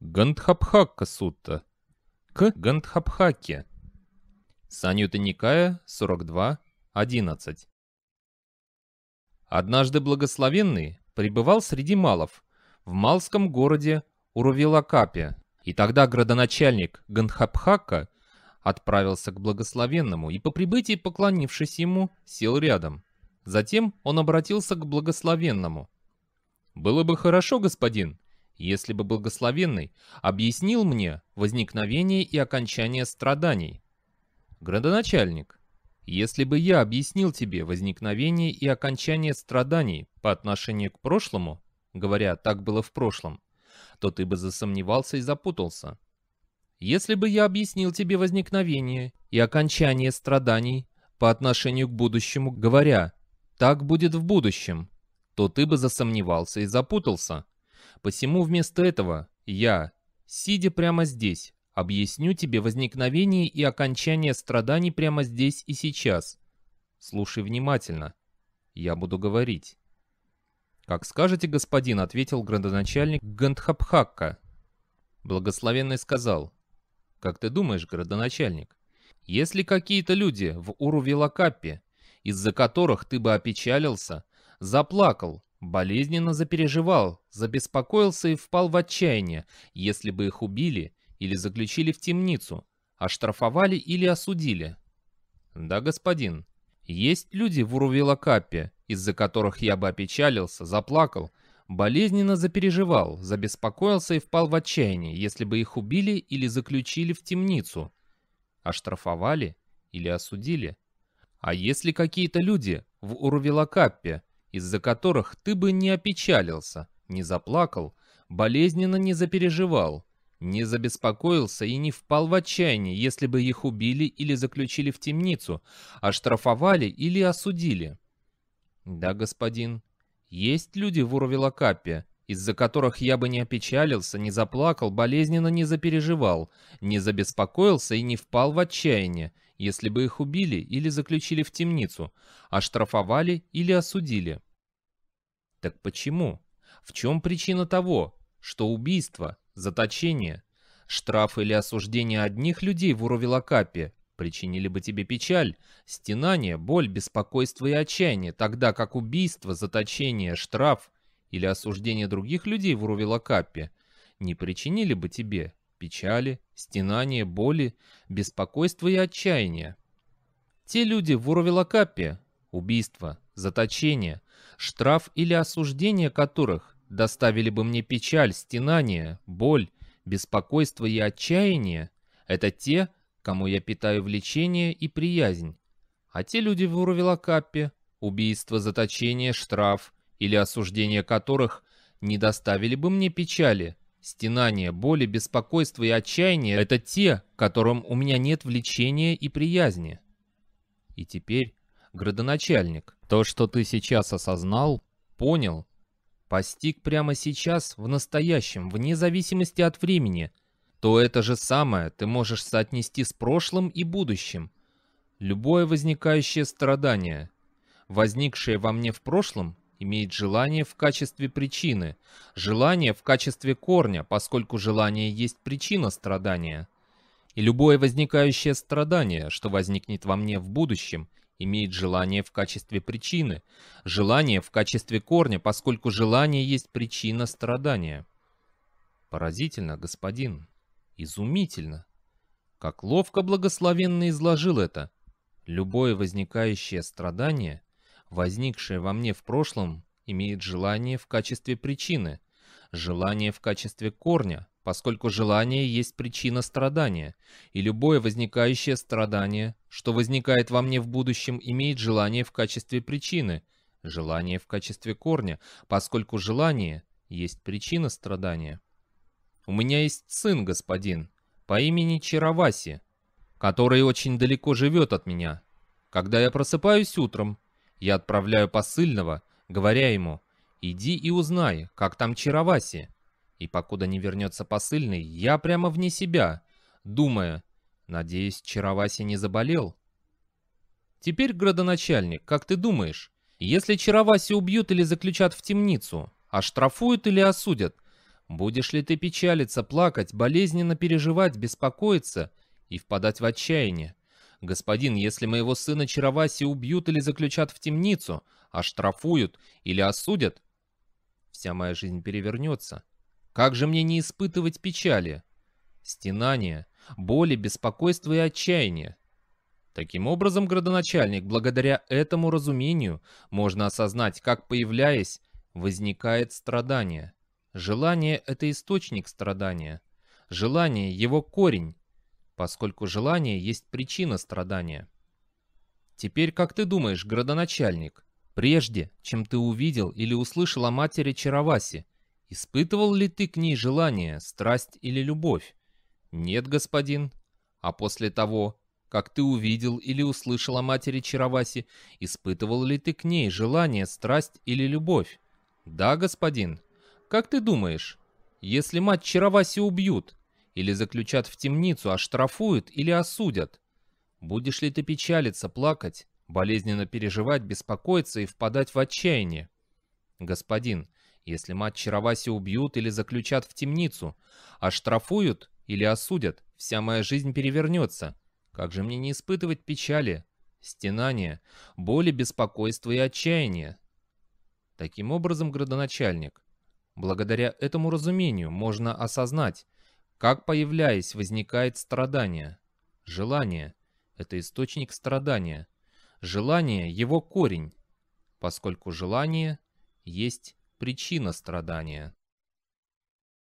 Гандхабхакка Сутта. К Гандхабхаке. Санюта Никая, 42:11. Однажды благословенный пребывал среди малов в малском городе Урувилакапе, и тогда градоначальник Гандхабхака отправился к благословенному и по прибытии, поклонившись ему, сел рядом. Затем он обратился к благословенному. «Было бы хорошо, господин, если бы благословенный объяснил мне возникновение и окончание страданий. Градоначальник, если бы я объяснил тебе возникновение и окончание страданий по отношению к прошлому, говоря, так было в прошлом, то ты бы засомневался и запутался. Если бы я объяснил тебе возникновение и окончание страданий по отношению к будущему, говоря, так будет в будущем, то ты бы засомневался и запутался. Посему вместо этого я, сидя прямо здесь, объясню тебе возникновение и окончание страданий прямо здесь и сейчас. Слушай внимательно. Я буду говорить. «Как скажете, господин», — ответил градоначальник Гандхабхакка. Благословенный сказал. «Как ты думаешь, градоначальник, если какие-то люди в Урувилакапе из-за которых ты бы опечалился, заплакал, Болезненно запереживал, забеспокоился и впал в отчаяние, если бы их убили или заключили в темницу, оштрафовали или осудили. Да, господин, есть люди в Урувилакапе, из-за которых я бы опечалился, заплакал, болезненно запереживал, забеспокоился и впал в отчаяние, если бы их убили или заключили в темницу, оштрафовали или осудили. А если какие-то люди в Урувилакапе из-за которых ты бы не опечалился, не заплакал, болезненно не запереживал, не забеспокоился и не впал в отчаяние, если бы их убили или заключили в темницу, оштрафовали или осудили. Да, господин, есть люди в Урвелокапе, из-за которых я бы не опечалился, не заплакал, болезненно не запереживал, не забеспокоился и не впал в отчаяние, если бы их убили или заключили в темницу, оштрафовали или осудили. Так почему? В чем причина того, что убийство, заточение, штраф или осуждение одних людей в Урувилакапе причинили бы тебе печаль, стенание, боль, беспокойство и отчаяние, тогда как убийство, заточение, штраф или осуждение других людей в Урувилакапе не причинили бы тебе печали, стенания, боли, беспокойства и отчаяния. Те люди в Уровилокапе, убийство, заточение, штраф или осуждение которых доставили бы мне печаль, стенание, боль, беспокойство и отчаяние, это те, кому я питаю влечение и приязнь. А те люди в Уровилокапе, убийство, заточение, штраф или осуждение которых не доставили бы мне печали, Стенание, боли, беспокойство и отчаяние — это те, которым у меня нет влечения и приязни. И теперь, градоначальник, то, что ты сейчас осознал, понял, постиг прямо сейчас, в настоящем, вне зависимости от времени, то это же самое ты можешь соотнести с прошлым и будущим. Любое возникающее страдание, возникшее во мне в прошлом, имеет желание в качестве причины, желание в качестве корня, поскольку желание есть причина страдания. И любое возникающее страдание, что возникнет во мне в будущем, имеет желание в качестве причины, желание в качестве корня, поскольку желание есть причина страдания. Поразительно, господин. Изумительно. Как ловко благословенно изложил это. Любое возникающее страдание возникшее во мне в прошлом, имеет желание в качестве причины, желание в качестве корня, поскольку желание есть причина страдания, и любое возникающее страдание, что возникает во мне в будущем, имеет желание в качестве причины, желание в качестве корня, поскольку желание есть причина страдания. У меня есть сын, господин, по имени Чараваси, который очень далеко живет от меня. Когда я просыпаюсь утром, я отправляю посыльного, говоря ему «Иди и узнай, как там Чароваси». И покуда не вернется посыльный, я прямо вне себя, думая «Надеюсь, Чароваси не заболел?» «Теперь, градоначальник, как ты думаешь, если Чароваси убьют или заключат в темницу, оштрафуют или осудят, будешь ли ты печалиться, плакать, болезненно переживать, беспокоиться и впадать в отчаяние?» «Господин, если моего сына Чароваси убьют или заключат в темницу, оштрафуют или осудят, вся моя жизнь перевернется. Как же мне не испытывать печали, стенания, боли, беспокойства и отчаяния?» Таким образом, градоначальник, благодаря этому разумению, можно осознать, как, появляясь, возникает страдание. Желание — это источник страдания. Желание — его корень, поскольку желание есть причина страдания. Теперь, как ты думаешь, градоначальник, прежде, чем ты увидел или услышал о матери Чараваси, испытывал ли ты к ней желание, страсть или любовь? Нет, господин. А после того, как ты увидел или услышал о матери Чараваси, испытывал ли ты к ней желание, страсть или любовь? Да, господин. Как ты думаешь, если мать Чараваси убьют, или заключат в темницу, оштрафуют или осудят. Будешь ли ты печалиться, плакать, болезненно переживать, беспокоиться и впадать в отчаяние? Господин, если мать Чароваси убьют или заключат в темницу, оштрафуют или осудят, вся моя жизнь перевернется. Как же мне не испытывать печали, стенания, боли, беспокойства и отчаяния? Таким образом, градоначальник, благодаря этому разумению можно осознать, как появляясь, возникает страдание. Желание — это источник страдания. Желание — его корень, поскольку желание есть причина страдания.